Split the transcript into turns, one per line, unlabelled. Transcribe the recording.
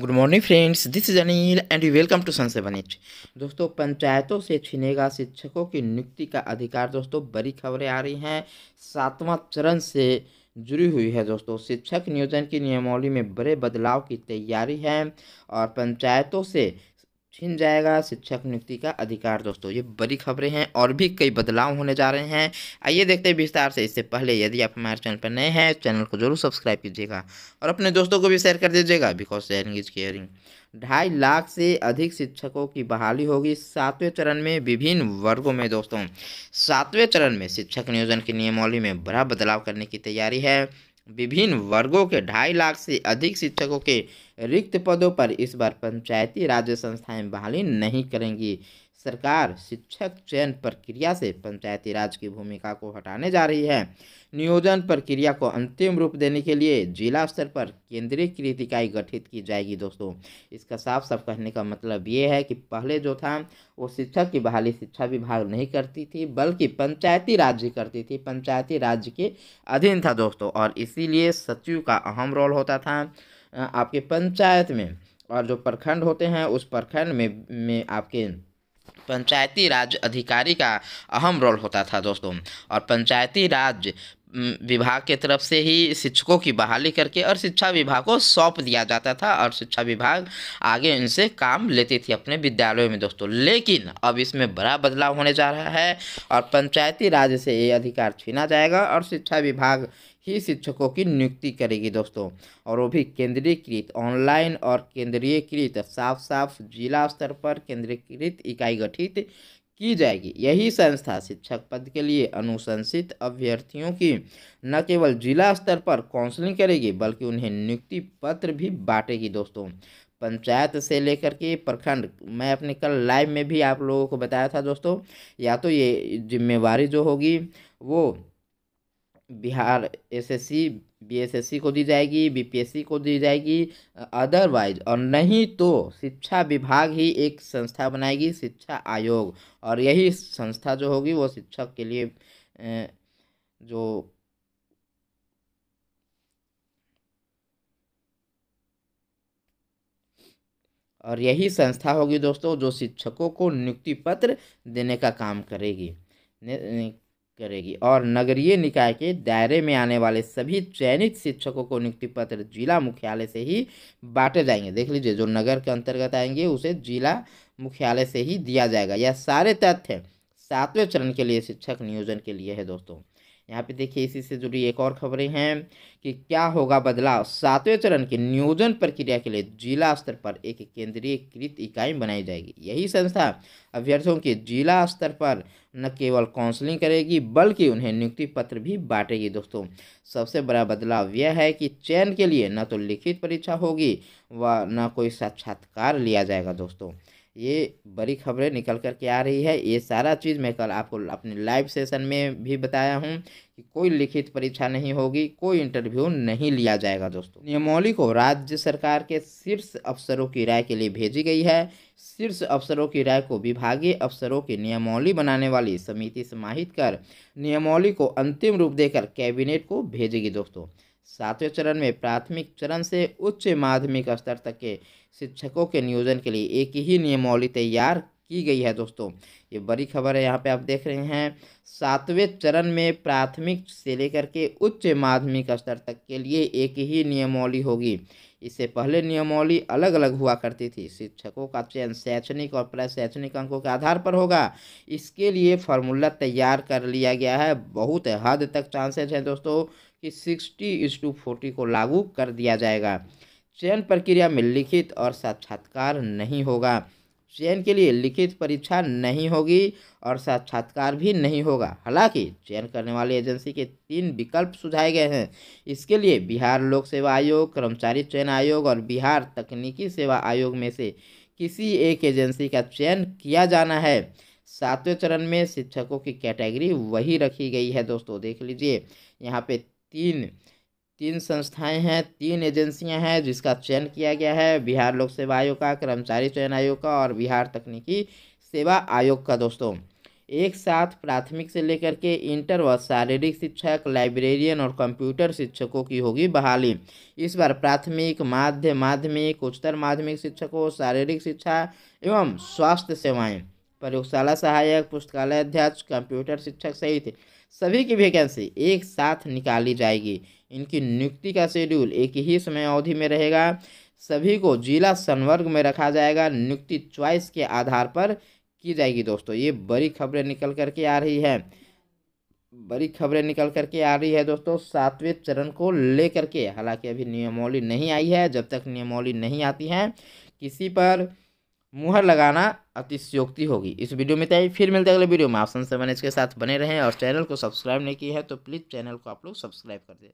good morning friends this is Anil and you welcome to sun seven eight दोस्तों पंचायतों से छिनेगा शिक्षकों की नियुक्ति का अधिकार दोस्तों बड़ी खबरें आ रही हैं सातवां चरण से जुड़ी हुई है दोस्तों शिक्षक नियोजन की नियमावली में बड़े बदलाव की तैयारी है और पंचायतों से छिन जाएगा शिक्षक नियुक्ति का अधिकार दोस्तों ये बड़ी खबरें हैं और भी कई बदलाव होने जा रहे हैं आइए देखते हैं विस्तार से इससे पहले यदि आप हमारे चैनल पर नए हैं चैनल को जरूर सब्सक्राइब कीजिएगा और अपने दोस्तों को भी शेयर कर दीजिएगा बिकॉज शेयरिंग इज केयरिंग ढाई लाख से अधिक शिक्षकों की बहाली होगी सातवें चरण में विभिन्न वर्गों में दोस्तों सातवें चरण में शिक्षक नियोजन की नियमावली में बड़ा बदलाव करने की तैयारी है विभिन्न वर्गों के ढाई लाख से अधिक शिक्षकों के रिक्त पदों पर इस बार पंचायती राज संस्थाएं बहाली नहीं करेंगी सरकार शिक्षक चयन प्रक्रिया से पंचायती राज की भूमिका को हटाने जा रही है नियोजन प्रक्रिया को अंतिम रूप देने के लिए जिला स्तर पर केंद्रीय कृत इकाई गठित की जाएगी दोस्तों इसका साफ साफ कहने का मतलब ये है कि पहले जो था वो शिक्षक की बहाली शिक्षा विभाग नहीं करती थी बल्कि पंचायती राज्य करती थी पंचायती राज्य के अधीन था दोस्तों और इसीलिए सचिव का अहम रोल होता था आपके पंचायत में और जो प्रखंड होते हैं उस प्रखंड में में आपके पंचायती राज अधिकारी का अहम रोल होता था दोस्तों और पंचायती राज विभाग के तरफ से ही शिक्षकों की बहाली करके और शिक्षा विभाग को सौंप दिया जाता था और शिक्षा विभाग आगे इनसे काम लेती थी अपने विद्यालयों में दोस्तों लेकिन अब इसमें बड़ा बदलाव होने जा रहा है और पंचायती राज से ये अधिकार छीना जाएगा और शिक्षा विभाग ही शिक्षकों की नियुक्ति करेगी दोस्तों और वो भी केंद्रीयकृत ऑनलाइन और केंद्रीयकृत साफ साफ जिला स्तर पर केंद्रीयकृत इकाई गठित की जाएगी यही संस्था शिक्षक पद के लिए अनुशंसित अभ्यर्थियों की न केवल जिला स्तर पर काउंसलिंग करेगी बल्कि उन्हें नियुक्ति पत्र भी बांटेगी दोस्तों पंचायत से लेकर के प्रखंड मैं अपने कल लाइव में भी आप लोगों को बताया था दोस्तों या तो ये जिम्मेवारी जो होगी वो बिहार एसएससी बीएसएससी को दी जाएगी बीपीएससी को दी जाएगी अदरवाइज और नहीं तो शिक्षा विभाग ही एक संस्था बनाएगी शिक्षा आयोग और यही संस्था जो होगी वो शिक्षक के लिए जो और यही संस्था होगी दोस्तों जो शिक्षकों को नियुक्ति पत्र देने का काम करेगी करेगी और नगरीय निकाय के दायरे में आने वाले सभी चयनित शिक्षकों को नियुक्ति पत्र जिला मुख्यालय से ही बांटे जाएंगे देख लीजिए जो नगर के अंतर्गत आएंगे उसे जिला मुख्यालय से ही दिया जाएगा यह सारे तथ्य सातवें चरण के लिए शिक्षक नियोजन के लिए है दोस्तों यहाँ पे देखिए इसी से जुड़ी एक और खबरें हैं कि क्या होगा बदलाव सातवें चरण के नियोजन प्रक्रिया के लिए जिला स्तर पर एक केंद्रीयकृत इकाई बनाई जाएगी यही संस्था अभ्यर्थियों के जिला स्तर पर न केवल काउंसलिंग करेगी बल्कि उन्हें नियुक्ति पत्र भी बांटेगी दोस्तों सबसे बड़ा बदलाव यह है कि चयन के लिए न तो लिखित परीक्षा होगी व न कोई साक्षात्कार लिया जाएगा दोस्तों ये बड़ी खबरें निकल कर के आ रही है ये सारा चीज़ मैं कल आपको अपने लाइव सेशन में भी बताया हूँ कि कोई लिखित परीक्षा नहीं होगी कोई इंटरव्यू नहीं लिया जाएगा दोस्तों नियमौली को राज्य सरकार के शीर्ष अफसरों की राय के लिए भेजी गई है शीर्ष अफसरों की राय को विभागीय अफसरों की नियमावली बनाने वाली समिति समाहित कर नियमावली को अंतिम रूप देकर कैबिनेट को भेजेगी दोस्तों सातवें चरण में प्राथमिक चरण से उच्च माध्यमिक स्तर तक के शिक्षकों के नियोजन के लिए एक ही नियमावली तैयार की गई है दोस्तों ये बड़ी खबर है यहाँ पे आप देख रहे हैं सातवें चरण में प्राथमिक से लेकर के उच्च माध्यमिक स्तर तक के लिए एक ही नियमावली होगी इससे पहले नियमावली अलग अलग हुआ करती थी शिक्षकों का चयन शैक्षणिक और प्रशैक्षणिक अंकों के आधार पर होगा इसके लिए फार्मूला तैयार कर लिया गया है बहुत हद तक चांसेज हैं दोस्तों कि सिक्सटी इस टू फोर्टी को लागू कर दिया जाएगा चयन प्रक्रिया में लिखित और साक्षात्कार नहीं होगा चयन के लिए लिखित परीक्षा नहीं होगी और साक्षात्कार भी नहीं होगा हालांकि चयन करने वाली एजेंसी के तीन विकल्प सुझाए गए हैं इसके लिए बिहार लोक सेवा आयोग कर्मचारी चयन आयोग और बिहार तकनीकी सेवा आयोग में से किसी एक एजेंसी का चयन किया जाना है सातवें चरण में शिक्षकों की कैटेगरी वही रखी गई है दोस्तों देख लीजिए यहाँ पे तीन तीन संस्थाएं हैं तीन एजेंसियां हैं जिसका चयन किया गया है बिहार लोक सेवा आयोग का कर्मचारी चयन आयोग का और बिहार तकनीकी सेवा आयोग का दोस्तों एक साथ प्राथमिक से लेकर के इंटर व शारीरिक शिक्षक लाइब्रेरियन और कंप्यूटर शिक्षकों की होगी बहाली इस बार प्राथमिक माध्य माध्यमिक उच्चतर माध्यमिक शिक्षकों शारीरिक शिक्षा एवं स्वास्थ्य सेवाएं प्रयोगशाला सहायक पुस्तकालय अध्यक्ष कंप्यूटर शिक्षक सहित सभी की वैकेंसी एक साथ निकाली जाएगी इनकी नियुक्ति का शेड्यूल एक ही समय अवधि में रहेगा सभी को जिला संवर्ग में रखा जाएगा नियुक्ति च्वाइस के आधार पर की जाएगी दोस्तों ये बड़ी खबरें निकल करके आ रही है बड़ी खबरें निकल करके आ रही है दोस्तों सातवें चरण को लेकर के हालांकि अभी नियमावली नहीं आई है जब तक नियमावली नहीं आती है किसी पर मुहर लगाना अतिशयोक्ति होगी इस वीडियो में तय फिर मिलते हैं अगले वीडियो में ऑप्शन सेवन इसके साथ बने रहें और चैनल को सब्सक्राइब नहीं किया है तो प्लीज़ चैनल को आप लोग सब्सक्राइब कर दें